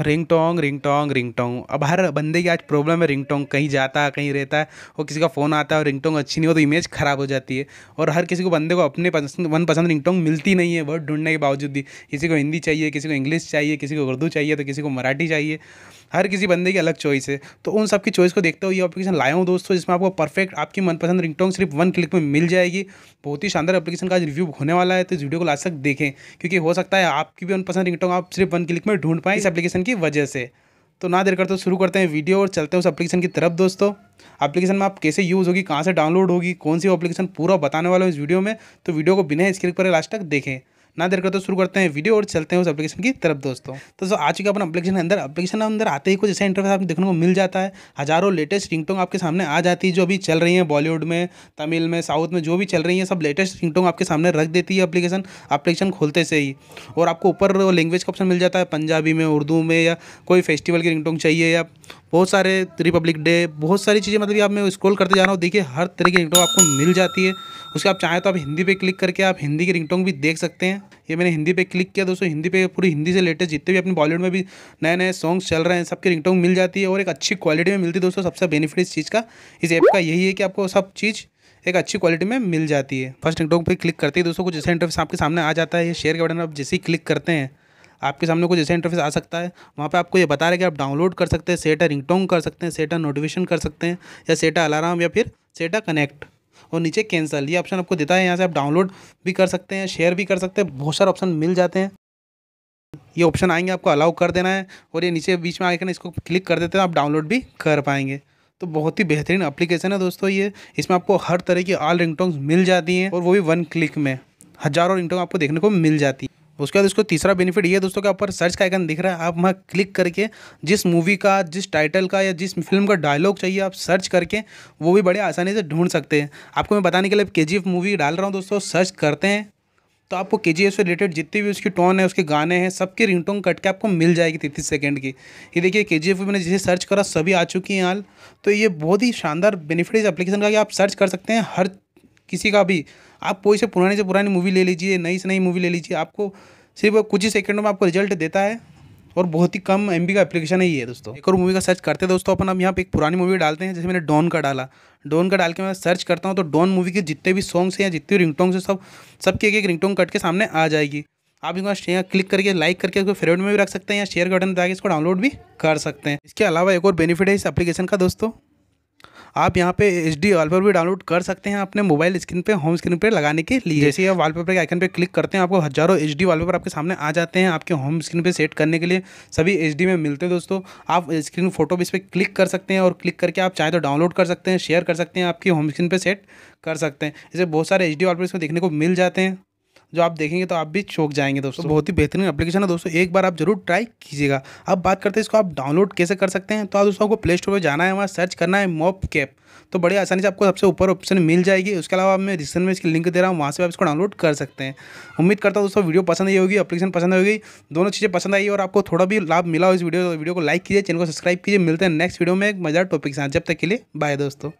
ring ringtone ringtone ringtone अब हर बंदे की आज प्रॉब्लम है रिंग टोंग कहीं जाता है कहीं रहता है और किसी का फ़ोन आता है और रिंग टोंग अच्छी नहीं हो तो इमेज ख़राब हो जाती है और हर किसी को बंदे को अपने पसंद मन पसंद रिंग टोंग मिलती नहीं है वर्ड ढूंढने के बावजूद भी किसी को हिंदी चाहिए किसी को इंग्लिश चाहिए किसी को उर्दू चाहिए तो किसी को मराठी चाहिए हर किसी बंदे की अलग चॉइस है तो उन सबकी चॉइस को देखते हुए ये अपलीकेशन लाया हूँ दोस्तों जिसमें आपको परफेक्ट आपकी मनपसंद रिंगटोंग सिर्फ वन क्लिक में मिल जाएगी बहुत ही शानदार अपलीकेशन का रिव्यू होने वाला है तो इस वीडियो को लास्ट तक देखें क्योंकि हो सकता है आपकी भी मनपसंद रिंगटोंग आप सिर्फ वन क्लिक में ढूंढ पाएँ इस अपलीकेशन की वजह से तो ना देर करते तो शुरू करते हैं वीडियो और चलते हैं उस एप्लीकेशन की तरफ दोस्तों एप्लीकेशन में आप कैसे यूज़ होगी कहाँ से डाउनलोड होगी कौन सी एप्लीकेशन पूरा बताने वाला हूँ इस वीडियो में तो वीडियो को बिना स्क्रीन पर लास्ट तक देखें ना देर करते शुरू करते हैं वीडियो और चलते हैं उस एप्लीकेशन की तरफ दोस्तों तो आ चुके अपन एप्लीकेशन अंदर एप्लीकेशन अंदर आते ही कुछ ऐसा इंटरव्यू आपको देखने को मिल जाता है हजारों लेटेस्ट रिंगटोंग आपके सामने आ जाती है जो अभी चल रही है बॉलीवुड में तमिल में साउथ में जो भी चल रही है सब लेटेस्ट रिंगटोंग आपके सामने रख देती है अपलीकेशन अप्लीकेशन खोलते से ही और आपको ऊपर लैंग्वेज का ऑप्शन मिल जाता है पंजाबी में उर्दू में या कोई फेस्टिवल की रिंगटोंग चाहिए या बहुत सारे रिपब्लिक डे बहुत सारी चीज़ें मतलब आप मैं स्क्रॉल करते जा रहा हूँ देखिए हर तरह की रिंगटोंग आपको मिल जाती है उसके आप चाहें तो आप हिंदी पे क्लिक करके आप हिंदी की रिंगटोंग भी देख सकते हैं ये मैंने हिंदी पे क्लिक किया दोस्तों हिंदी पे पूरी हिंदी से लेटेस्ट जितने भी अपने बॉलीवुड में भी नए नए सॉन्ग्स चल रहे हैं सबकी रिंगटोंग मिल जाती है और एक अच्छी क्वालिटी में मिलती है दोस्तों सबसे बेनिफिट इस चीज़ का इस ऐप का यही है कि आपको सब चीज़ एक अच्छी क्वालिटी में मिल जाती है फर्स्ट रिंगटोंग पर क्लिक करते ही दोस्तों कुछ जैसे इंटरव्यू आपके सामने आ जाता है ये शेयर के बटन आप जैसे ही क्लिक करते हैं आपके सामने कुछ ऐसा इंटरफेस आ सकता है वहाँ पर आपको ये बता रहा है कि आप डाउनलोड कर सकते हैं सेटा रिंगटोंग कर सकते हैं सेटा नोटिफिकेशन कर सकते हैं या सेटा अलार्म या फिर सेटा कनेक्ट और नीचे कैंसल ये ऑप्शन आपको देता है यहाँ से आप डाउनलोड भी कर सकते हैं शेयर भी कर सकते हैं बहुत सारे ऑप्शन मिल जाते हैं ये ऑप्शन आएंगे आपको अलाउ कर देना है और ये नीचे बीच में ना इसको क्लिक कर देते हैं आप डाउनलोड भी कर पाएंगे तो बहुत ही बेहतरीन एप्लीकेशन है दोस्तों ये इसमें आपको हर तरह की ऑल रिंगटोंग्स मिल जाती हैं और वो भी वन क्लिक में हज़ारों रिंगटोंग आपको देखने को मिल जाती है उसके बाद इसको तीसरा बेनिफिट ये दोस्तों के आप पर सर्च का आइकन दिख रहा है आप वहाँ क्लिक करके जिस मूवी का जिस टाइटल का या जिस फिल्म का डायलॉग चाहिए आप सर्च करके वो भी बड़े आसानी से ढूंढ सकते हैं आपको मैं बताने के लिए के जी मूवी डाल रहा हूँ दोस्तों सर्च करते हैं तो आपको के जी से रिलेटेड जितने भी उसकी टोन है उसके गाने हैं सबके रिंगटोन कट के आपको मिल जाएगी तीतीस सेकेंड की ये देखिए के जी मैंने जिसे सर्च करा सभी आ चुकी हैं हाल तो ये बहुत ही शानदार बेनिफिट इस एप्लीकेशन का कि आप सर्च कर सकते हैं हर किसी का भी आप कोई से पुराने से पुरानी मूवी ले लीजिए नई से नई मूवी ले लीजिए आपको सिर्फ कुछ ही सेकंडों में आपको रिजल्ट देता है और बहुत ही कम एम का एप्लीकेशन है ये दोस्तों एक और मूवी का सर्च करते हैं दोस्तों अपन अब यहाँ पे एक पुरानी मूवी डालते हैं जैसे मैंने डॉन का डाला डॉन का डाल के मैं सर्च करता हूँ तो डॉन मूवी के जितने भी सॉन्ग्स हैं या जितने भी रिंगटोंग से सब सबके एक एक रिंगटोंग कट के सामने आ जाएगी आप इसको यहाँ क्लिक करके लाइक करके उसको फेवरेट में भी रख सकते हैं या शेयर बटन दबा इसको डाउनलोड भी कर सकते हैं इसके अलावा एक और बेनिफिट है इस एप्लीकेशन का दोस्तों आप यहाँ पे एच डी भी डाउनलोड कर सकते हैं अपने मोबाइल स्क्रीन पर होम स्क्रीन पर लगाने के लिए जैसे आप वालपेपर के आइकन पे क्लिक करते हैं आपको हज़ारों एच डी आपके सामने आ जाते हैं आपके होम स्क्रीन पर सेट करने के लिए सभी एच में मिलते हैं दोस्तों आप स्क्रीन फोटो भी इस पर क्लिक कर सकते हैं और क्लिक करके आप चाहे तो डाउनलोड कर सकते हैं शेयर कर सकते हैं आपकी होम स्क्रीन पर सेट कर सकते हैं इसे बहुत सारे एच डी को देखने को मिल जाते हैं जो आप देखेंगे तो आप भी चौक जाएंगे दोस्तों तो बहुत ही बेहतरीन अपलीकेशन है दोस्तों एक बार आप जरूर ट्राई कीजिएगा अब बात करते हैं इसको आप डाउनलोड कैसे कर सकते हैं तो आप दोस्तों आपको प्ले स्टोर पर जाना है वहाँ सर्च करना है मॉप कैप तो बड़ी आसानी से आपको सबसे ऊपर ऑप्शन मिल जाएगी उसके अलावा मैं डिस्क्रिप्शन में इसकी लिंक दे रहा हूँ वहाँ से आप इसको डाउनलोड कर सकते हैं उम्मीद करता हूँ दोस्तों वीडियो पसंद आई होगी अपलीकेशन पसंद होगी दोनों चीज़ें पसंद आई और आपको थोड़ा भी लाभ मिला हो इस वीडियो वीडियो को लाइक कीजिए चैनल को सब्सक्राइब कीजिए मिलते हैं नेक्स्ट वीडियो में एक मज़ा टॉपिक के साथ जब तक के लिए बाय दोस्तों